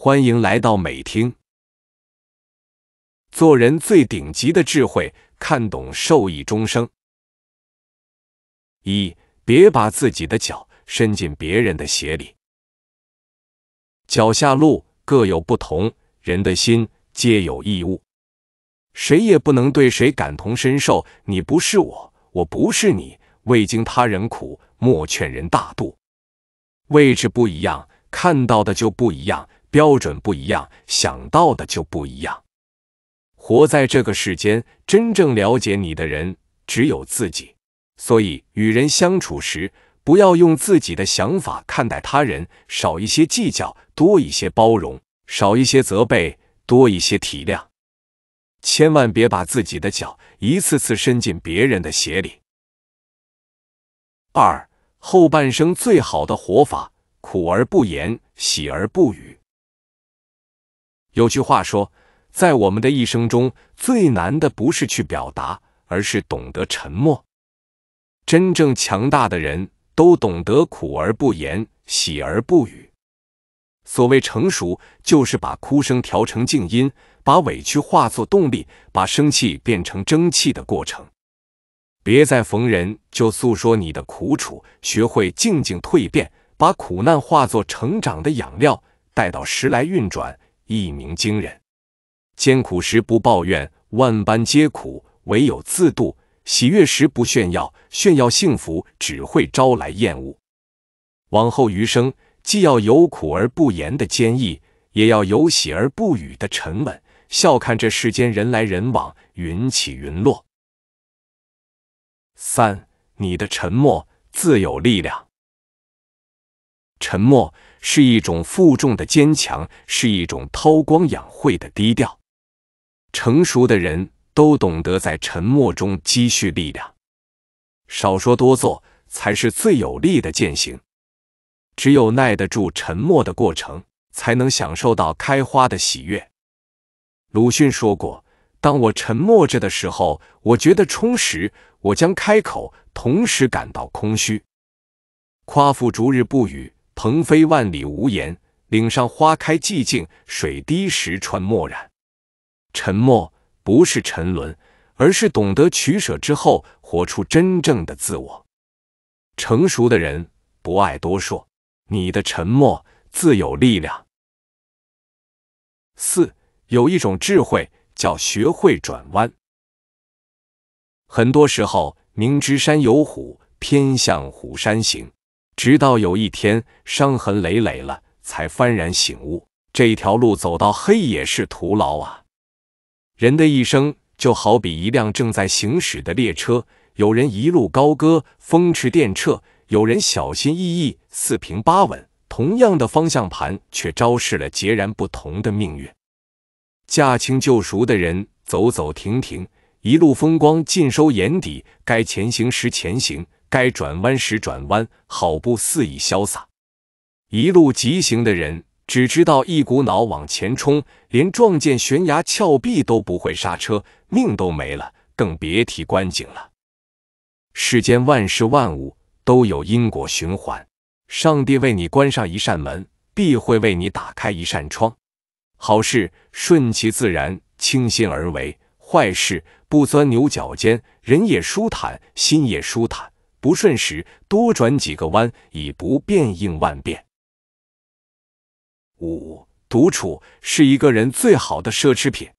欢迎来到美听。做人最顶级的智慧，看懂受益终生。一别把自己的脚伸进别人的鞋里，脚下路各有不同，人的心皆有异物，谁也不能对谁感同身受。你不是我，我不是你，未经他人苦，莫劝人大度。位置不一样，看到的就不一样。标准不一样，想到的就不一样。活在这个世间，真正了解你的人只有自己，所以与人相处时，不要用自己的想法看待他人，少一些计较，多一些包容；少一些责备，多一些体谅。千万别把自己的脚一次次伸进别人的鞋里。二后半生最好的活法：苦而不言，喜而不语。有句话说，在我们的一生中最难的不是去表达，而是懂得沉默。真正强大的人都懂得苦而不言，喜而不语。所谓成熟，就是把哭声调成静音，把委屈化作动力，把生气变成蒸汽的过程。别再逢人就诉说你的苦楚，学会静静蜕变，把苦难化作成长的养料，待到时来运转。一鸣惊人，艰苦时不抱怨，万般皆苦，唯有自度；喜悦时不炫耀，炫耀幸福只会招来厌恶。往后余生，既要有苦而不言的坚毅，也要有喜而不语的沉稳，笑看这世间人来人往，云起云落。三，你的沉默自有力量。沉默是一种负重的坚强，是一种韬光养晦的低调。成熟的人都懂得在沉默中积蓄力量，少说多做才是最有力的践行。只有耐得住沉默的过程，才能享受到开花的喜悦。鲁迅说过：“当我沉默着的时候，我觉得充实；我将开口，同时感到空虚。”夸父逐日不语。鹏飞万里无言，岭上花开寂静，水滴石穿默然。沉默不是沉沦，而是懂得取舍之后，活出真正的自我。成熟的人不爱多说，你的沉默自有力量。四，有一种智慧叫学会转弯。很多时候，明知山有虎，偏向虎山行。直到有一天伤痕累累了，才幡然醒悟，这条路走到黑也是徒劳啊。人的一生就好比一辆正在行驶的列车，有人一路高歌，风驰电掣；有人小心翼翼，四平八稳。同样的方向盘，却昭示了截然不同的命运。驾轻就熟的人走走停停，一路风光尽收眼底；该前行时前行。该转弯时转弯，好不肆意潇洒。一路疾行的人只知道一股脑往前冲，连撞见悬崖峭壁都不会刹车，命都没了，更别提观景了。世间万事万物都有因果循环，上帝为你关上一扇门，必会为你打开一扇窗。好事顺其自然，倾心而为；坏事不钻牛角尖，人也舒坦，心也舒坦。不顺时，多转几个弯，以不变应万变。五、独处是一个人最好的奢侈品。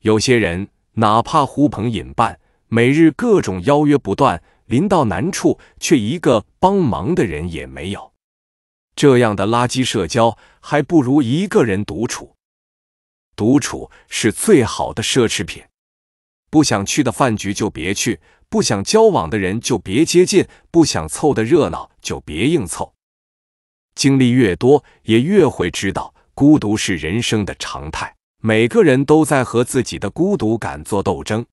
有些人哪怕呼朋引伴，每日各种邀约不断，临到难处却一个帮忙的人也没有。这样的垃圾社交，还不如一个人独处。独处是最好的奢侈品。不想去的饭局就别去。不想交往的人就别接近，不想凑的热闹就别硬凑。经历越多，也越会知道，孤独是人生的常态。每个人都在和自己的孤独感做斗争。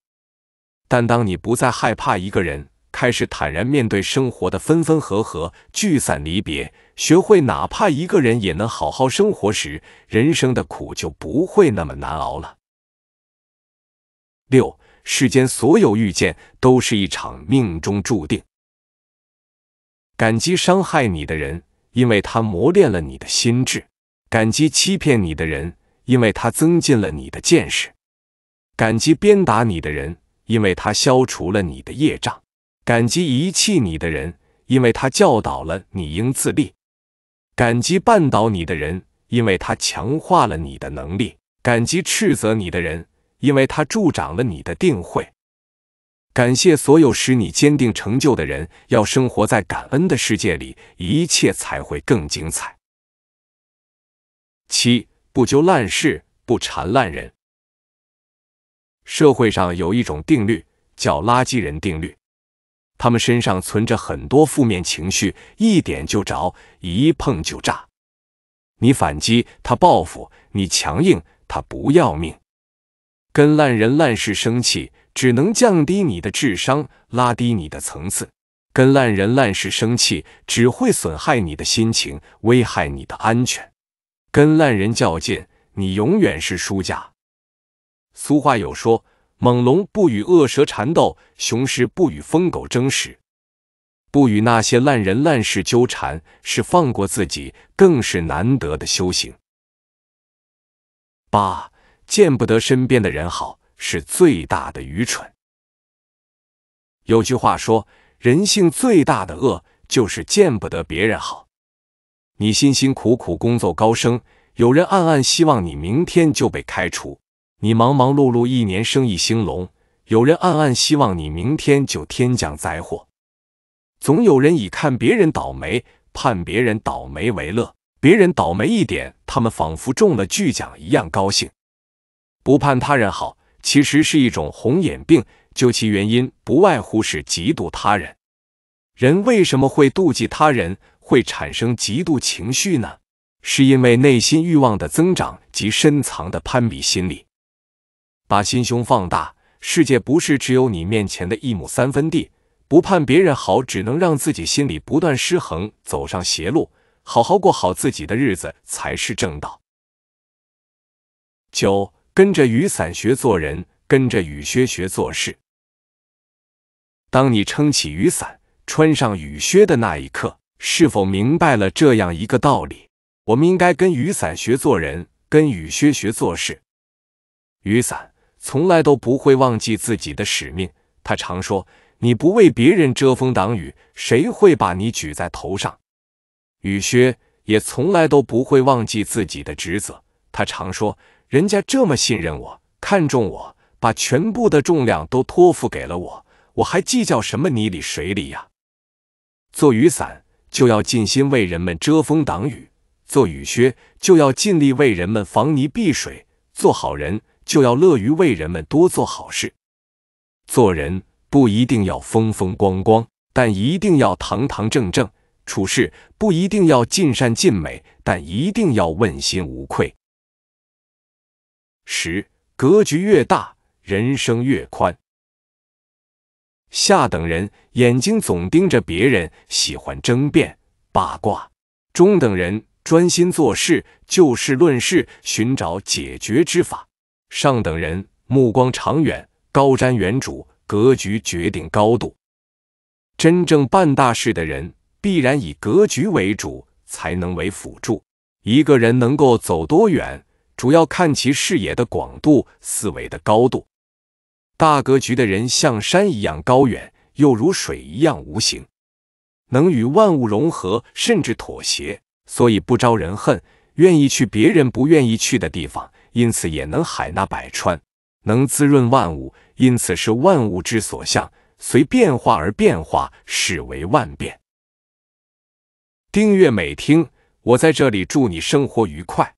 但当你不再害怕一个人，开始坦然面对生活的分分合合、聚散离别，学会哪怕一个人也能好好生活时，人生的苦就不会那么难熬了。六。世间所有遇见都是一场命中注定。感激伤害你的人，因为他磨练了你的心智；感激欺骗你的人，因为他增进了你的见识；感激鞭打你的人，因为他消除了你的业障；感激遗弃你的人，因为他教导了你应自立；感激绊倒你的人，因为他强化了你的能力；感激斥责你的人。因为他助长了你的定慧。感谢所有使你坚定成就的人。要生活在感恩的世界里，一切才会更精彩。七，不纠烂事，不缠烂人。社会上有一种定律，叫“垃圾人定律”。他们身上存着很多负面情绪，一点就着，一碰就炸。你反击，他报复；你强硬，他不要命。跟烂人烂事生气，只能降低你的智商，拉低你的层次；跟烂人烂事生气，只会损害你的心情，危害你的安全。跟烂人较劲，你永远是输家。俗话有说：“猛龙不与恶蛇缠斗，雄狮不与疯狗争食。”不与那些烂人烂事纠缠，是放过自己，更是难得的修行。八。见不得身边的人好是最大的愚蠢。有句话说，人性最大的恶就是见不得别人好。你辛辛苦苦工作高升，有人暗暗希望你明天就被开除；你忙忙碌碌一年生意兴隆，有人暗暗希望你明天就天降灾祸。总有人以看别人倒霉、盼别人倒霉为乐，别人倒霉一点，他们仿佛中了巨奖一样高兴。不盼他人好，其实是一种红眼病。究其原因，不外乎是嫉妒他人。人为什么会妒忌他人，会产生嫉妒情绪呢？是因为内心欲望的增长及深藏的攀比心理。把心胸放大，世界不是只有你面前的一亩三分地。不盼别人好，只能让自己心里不断失衡，走上邪路。好好过好自己的日子才是正道。九。跟着雨伞学做人，跟着雨靴学做事。当你撑起雨伞、穿上雨靴的那一刻，是否明白了这样一个道理：我们应该跟雨伞学做人，跟雨靴学做事？雨伞从来都不会忘记自己的使命，他常说：“你不为别人遮风挡雨，谁会把你举在头上？”雨靴也从来都不会忘记自己的职责，他常说。人家这么信任我，看中我，把全部的重量都托付给了我，我还计较什么泥里水里呀？做雨伞就要尽心为人们遮风挡雨，做雨靴就要尽力为人们防泥避水，做好人就要乐于为人们多做好事。做人不一定要风风光光，但一定要堂堂正正；处事不一定要尽善尽美，但一定要问心无愧。十格局越大，人生越宽。下等人眼睛总盯着别人，喜欢争辩、八卦；中等人专心做事，就事论事，寻找解决之法；上等人目光长远，高瞻远瞩，格局决定高度。真正办大事的人，必然以格局为主，才能为辅助。一个人能够走多远？主要看其视野的广度、思维的高度。大格局的人像山一样高远，又如水一样无形，能与万物融合，甚至妥协，所以不招人恨。愿意去别人不愿意去的地方，因此也能海纳百川，能滋润万物，因此是万物之所向。随变化而变化，是为万变。订阅美听，我在这里祝你生活愉快。